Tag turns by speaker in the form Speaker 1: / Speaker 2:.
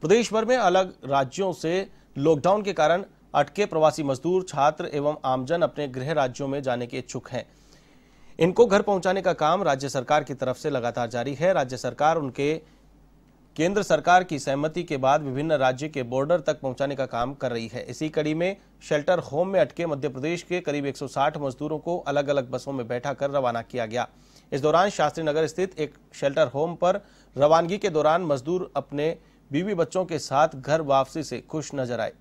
Speaker 1: प्रदेश भर में अलग राज्यों से लॉकडाउन के कारण अटके प्रवासी मजदूर छात्र एवं आमजन अपने गृह राज्यों में जाने के इच्छुक हैं इनको घर पहुंचाने का काम राज्य सरकार की तरफ से लगातार जारी है राज्य सरकार उनके केंद्र सरकार की सहमति के बाद विभिन्न राज्य के बॉर्डर तक पहुंचाने का काम कर रही है इसी कड़ी में शेल्टर होम में अटके मध्य प्रदेश के करीब 160 मजदूरों को अलग अलग बसों में बैठा कर रवाना किया गया इस दौरान शास्त्री नगर स्थित एक शेल्टर होम पर रवानगी के दौरान मजदूर अपने बीवी बच्चों के साथ घर वापसी से खुश नजर आए